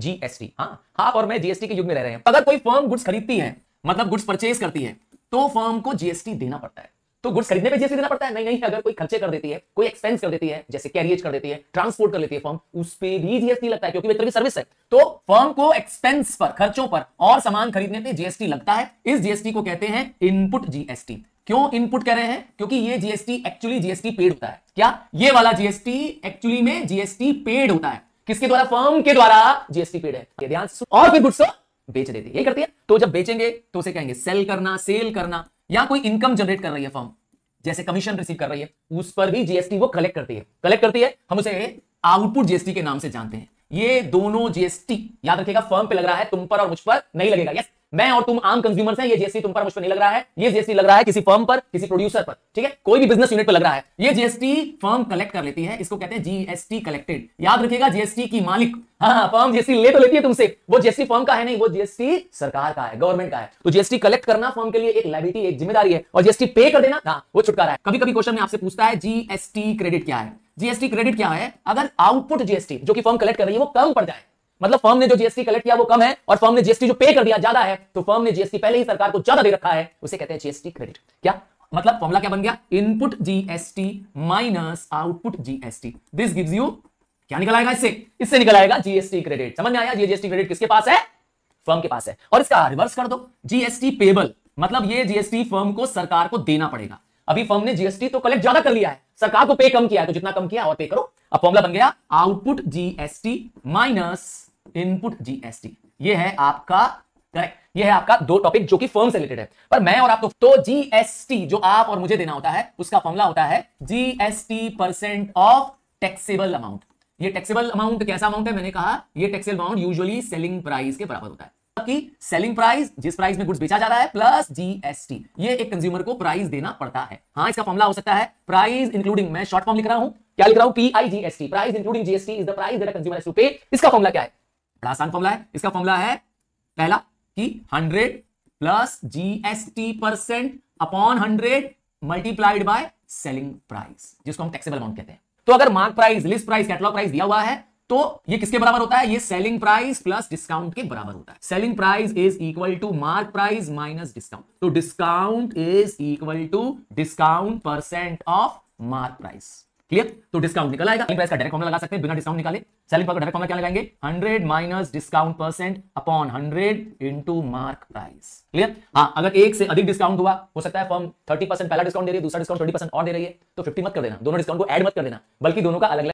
GST हाँ आप और मैं जीएसटी के युग में रह रहे हैं अगर कोई फर्म गुड्स खरीदती है मतलब गुड्स परचेज करती है तो फर्म को जीएसटी देना पड़ता है तो गुड्स खरीदने पे जीएसटी देना पड़ता है नहीं नहीं अगर कोई खर्चे कर देती है कोई एक्सपेंस कर देती है जैसे कैरियज कर देती है ट्रांसपोर्ट कर लेती है फर्म उस पर भी जीएसटी लगता है क्योंकि वेतन की सर्विस है तो फर्म को एक्सपेंस पर खर्चों पर और सामान खरीदने पर जीएसटी लगता है इस जीएसटी को कहते हैं इनपुट जीएसटी क्यों इनपुट कह रहे हैं क्योंकि ये जीएसटी एक्चुअली जीएसटी पेड होता है क्या ये वाला जीएसटी एक्चुअली में जीएसटी पेड होता है किसके द्वारा फर्म के द्वारा जीएसटी पेड है ध्यान और फिर गुड्स बेच देती है करती है तो जब बेचेंगे तो उसे कहेंगे सेल करना सेल करना या कोई इनकम जनरेट कर रही है फर्म जैसे कमीशन रिसीव कर रही है उस पर भी जीएसटी वो कलेक्ट करती है कलेक्ट करती है हम उसे आउटपुट जीएसटी के नाम से जानते हैं ये दोनों जीएसटी याद रखिएगा फर्म पे लग रहा है तुम पर और मुझ पर नहीं लगेगा यस मैं और तुम आम कंज्यूमर हैं ये जीएसटी तुम पर मुझ पर नहीं लग रहा है ये जीएसटी लग रहा है किसी फर्म पर किसी प्रोड्यूसर पर ठीक है कोई भी बिजनेस यूनिट पर लग रहा है ये जीएसटी फर्म कलेक्ट कर लेती है इसको कहते हैं जीएसटी कलेक्टेड याद रखिएगा जीएसटी की मालिक हाँ फर्म जीएसटी ले तो लेती है तुमसे वो जीएसटी फर्म का है नहीं वो जीएसटी सरकार का है गवर्नमेंट का है तो जीएसटी कलेक्ट करना फर्म के लिए एक लाइबिलिटी एक जिम्मेदारी है और जीएसटी पे कर देना हाँ, वो छुटकारा है कभी कभी क्वेश्चन में आपसे पूछता है जीएसटी क्रेडिट क्या है जीएसटी क्रेडिट क्या है अगर आउटपुट जीएसटी जो कि फॉर्म कलेक्ट कर रही है वो कम पड़ जाए मतलब फर्म ने जो जीएसटी कलेक्ट किया वो कम है और फर्म ने जीएसटी जो पे कर दिया ज्यादा है तो फर्म ने जीएसटी पहले ही सरकार को ज्यादा दे रखा है उसे कहते हैं जीएसटी क्रेडिट क्या मतलब फॉर्मला क्या बन गया input GST minus output GST this gives you क्या निकल आएगा इससे इससे निकल आएगा जीएसटी क्रेडिट समझ में आया जीएसटी क्रेडिट किसके पास है फर्म के पास है और इसका रिवर्स कर दो जीएसटी पेबल मतलब ये जीएसटी फर्म को सरकार को देना पड़ेगा अभी फर्म ने जीएसटी तो कलेक्ट ज्यादा कर लिया है सरकार को पे कम किया है तो जितना कम किया और पे करो अब फॉर्मला बन गया output GST minus input GST ये है आपका करेक्ट ये है आपका दो टॉपिक जो कि फर्म से रिलेटेड है पर मैं और आप तो, तो जीएसटी जो आप और मुझे देना होता है उसका फॉर्मूला होता है GST percent of taxable amount ये टैक्सेबल अमाउंट कैसा अमाउंट है मैंने कहा ये taxable amount usually selling price के बराबर होता है की सेलिंग प्राइस जिस प्राइस में गुड्स बेचा जा रहा है प्लस जीएसटी ये एक कंज्यूमर को प्राइस देना पड़ता है हाँ इसका फॉर्मुला हो सकता है प्राइस इंक्लूडिंग मैं शॉर्ट फॉर्म लिख रहा हूं क्या लिख रहा हूं PIGST price including GST is the price that a consumer has to pay इसका फॉर्मुला क्या है बड़ा आसान फॉर्मूला है इसका फॉर्मूला है पहला कि hundred plus GST percent upon hundred multiplied by selling price जिसको हम टैक्सेबल अमाउंट कहते हैं तो अगर mark price list price catalogue price दिया हुआ है तो ये किसके बराबर होता है ये सेलिंग प्राइस प्लस डिस्काउंट के बराबर होता है selling price is equal to mark price minus discount तो discount is equal to discount percent of mark price clear तो डिस्काउंट निकल आएगा प्राइस का डायरेक्ट फॉर्मला लगा सकते हैं बिना डिस्काउंट निकाले सेलिंग प्राइस का डायरेक्ट फॉर्मला क्या लगाएंगे hundred minus discount percent upon hundred into mark price clear हाँ अगर एक से अधिक डिस्काउंट हुआ हो सकता है फर्म 30 पहला डिस्काउंट दे रही है दूसरा डिस्काउंट ट्वेंटी और दे रही है तो फिफ्टी मत कर देना दोनों डिस्काउंट को एड मत कर देना बल्कि दोनों का अलग